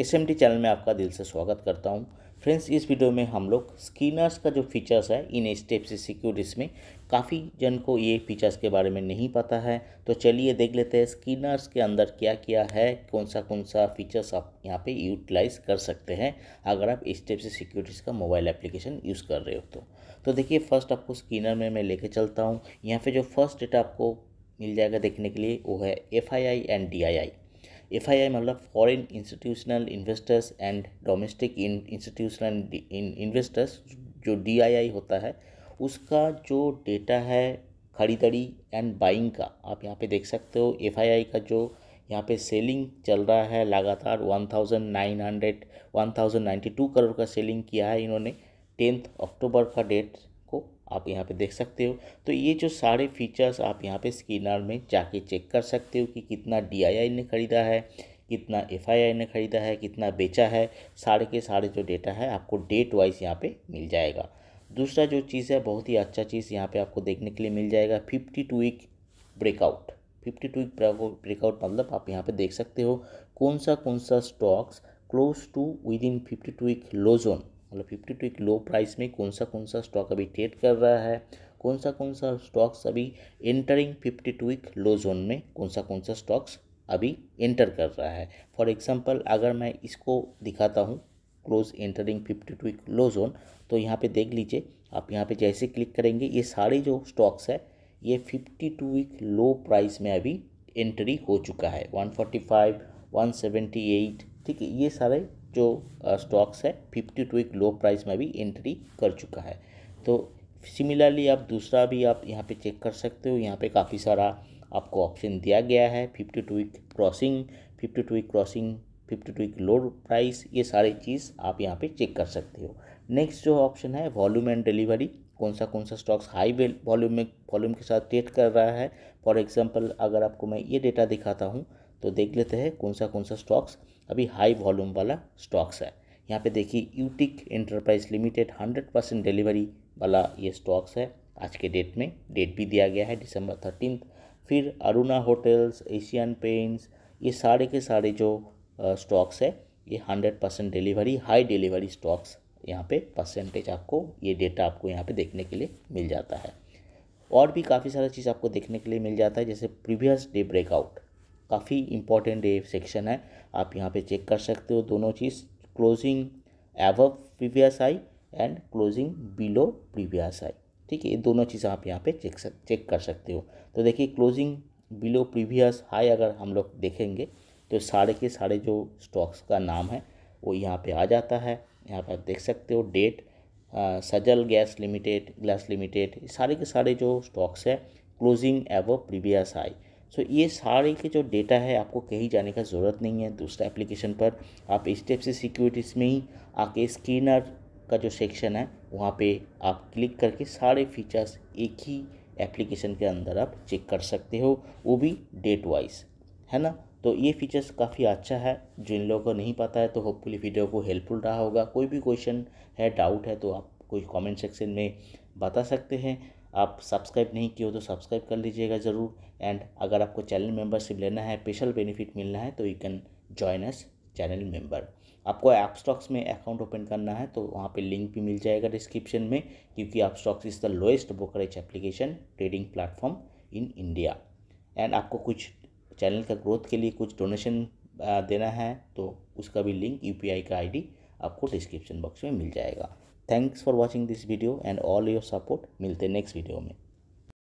S channel में आपका दिल से स्वागत करता हूँ फ्रेंड्स इस वीडियो में हम लोग स्कीनर्स का जो फीचर्स है इन स्टेप्स सिक्योरिटीज में काफ़ी जन को ये फीचर्स के बारे में नहीं पता है तो चलिए देख लेते हैं स्कीनर्स के अंदर क्या क्या है कौन सा कौन सा फीचर्स आप यहाँ पे यूटिलाइज कर सकते हैं अगर आप स्टेप्स सिक्योरिटीज़ का मोबाइल एप्लीकेशन यूज़ कर रहे हो तो, तो देखिए फर्स्ट आपको स्कीनर में मैं लेके चलता हूँ यहाँ पर जो फर्स्ट डेटा आपको मिल जाएगा देखने के लिए वो है F and D F I I मतलब foreign institutional investors and domestic institutional investors जो डी आई आई होता है उसका जो डेटा है खरीदारी एंड बाइंग का आप यहाँ पे देख सकते हो एफ आई आई का जो यहाँ पे सेलिंग चल रहा है लगातार one thousand nine hundred one thousand ninety two crore का सेलिंग किया है इन्होंने टेंथ अक्टूबर का डेट को आप यहाँ पे देख सकते हो तो ये जो सारे फीचर्स आप यहाँ पे स्क्रीनर में जाके चेक कर सकते हो कि कितना डी ने ख़रीदा है कितना एफ ने ख़रीदा है कितना बेचा है सारे के सारे जो डेटा है आपको डेट वाइज यहाँ पे मिल जाएगा दूसरा जो चीज़ है बहुत ही अच्छा चीज़ यहाँ पे आपको देखने के लिए मिल जाएगा fifty two week breakout fifty two week breakout मतलब आप यहाँ पे देख सकते हो कौन सा कौन सा stocks close to within fifty two week low zone मतलब फिफ्टी टू एक लो प्राइस में कौन सा कौन सा स्टॉक अभी ट्रेड कर रहा है कौन सा कौन सा स्टॉक्स अभी entering fifty two week low zone में कौन सा कौन सा स्टॉक्स अभी एंटर कर रहा है फॉर एग्जांपल अगर मैं इसको दिखाता हूँ close entering fifty two week low zone तो यहाँ पे देख लीजिए आप यहाँ पे जैसे क्लिक करेंगे ये सारे जो स्टॉक्स है ये fifty two week low price में अभी एंट्री हो चुका है one forty five one seventy eight ठीक है ये सारे जो स्टॉक्स है फिफ्टी टू एक लो प्राइस में भी एंट्री कर चुका है तो सिमिलरली आप दूसरा भी आप यहाँ पे चेक कर सकते हो यहाँ पे काफ़ी सारा आपको ऑप्शन दिया गया है fifty two week crossing fifty two week crossing fifty two एक लो प्राइस ये सारी चीज़ आप यहाँ पे चेक कर सकते हो नेक्स्ट जो ऑप्शन है वॉल्यूम एंड डिलीवरी कौन सा कौन सा स्टॉक्स हाई वॉल्यूम में वॉल्यूम के साथ ट्रेड कर रहा है फॉर एग्जांपल अगर आपको मैं ये डेटा दिखाता हूँ तो देख लेते हैं कौन सा कौन सा स्टॉक्स अभी हाई वॉल्यूम वाला स्टॉक्स है यहाँ पे देखिए यूटिक enterprise limited hundred percent delivery वाला ये स्टॉक्स है आज के डेट में डेट भी दिया गया है दिसंबर थर्टीन फिर अरुणा होटल्स एशियन पेंट्स ये सारे के सारे जो स्टॉक्स है ये hundred percent delivery high delivery stocks यहाँ पे परसेंटेज आपको ये डेटा आपको यहाँ पे देखने के लिए मिल जाता है और भी काफ़ी सारा चीज़ आपको देखने के लिए मिल जाता है जैसे प्रीवियस डे ब्रेकआउट काफ़ी इंपॉर्टेंट ये सेक्शन है आप यहाँ पे चेक कर सकते हो दोनों चीज़ closing above previous high and closing below previous high ठीक है ये दोनों चीज़ आप यहाँ पे चेक सक, चेक कर सकते हो तो देखिए क्लोजिंग बिलो प्रीवियस हाई अगर हम लोग देखेंगे तो सारे के सारे जो स्टॉक्स का नाम है वो यहाँ पे आ जाता है यहाँ पर आप देख सकते हो डेट Sajal gas limited glass limited सारे के सारे जो स्टॉक्स है क्लोजिंग एवो प्रीवियस आई सो ये सारे के जो डेटा है आपको कहीं जाने का ज़रूरत नहीं है दूसरा एप्लीकेशन पर आप इस टेप से सिक्योरिटीज़ में ही आके स्कैनर का जो सेक्शन है वहाँ पे आप क्लिक करके सारे फीचर्स एक ही एप्लीकेशन के अंदर आप चेक कर सकते हो वो भी डेट वाइज है ना तो ये फीचर्स काफ़ी अच्छा है जिन लोगों को नहीं पता है तो होपफुली वीडियो को हेल्पफुल रहा होगा कोई भी क्वेश्चन है डाउट है तो आप कोई कमेंट सेक्शन में बता सकते हैं आप सब्सक्राइब नहीं किए हो तो सब्सक्राइब कर लीजिएगा ज़रूर एंड अगर आपको चैनल मेंबरशिप लेना है स्पेशल बेनिफिट मिलना है तो you can join as channel member आपको ऐप स्टॉक्स में अकाउंट ओपन करना है तो वहाँ पे लिंक भी मिल जाएगा डिस्क्रिप्शन में क्योंकि Upstox is the lowest brokerage application trading platform in India and आपको कुछ चैनल का ग्रोथ के लिए कुछ डोनेशन देना है तो उसका भी लिंक यू का आई आपको डिस्क्रिप्शन बॉक्स में मिल जाएगा thanks for watching this video and all your support मिलते नेक्स्ट वीडियो में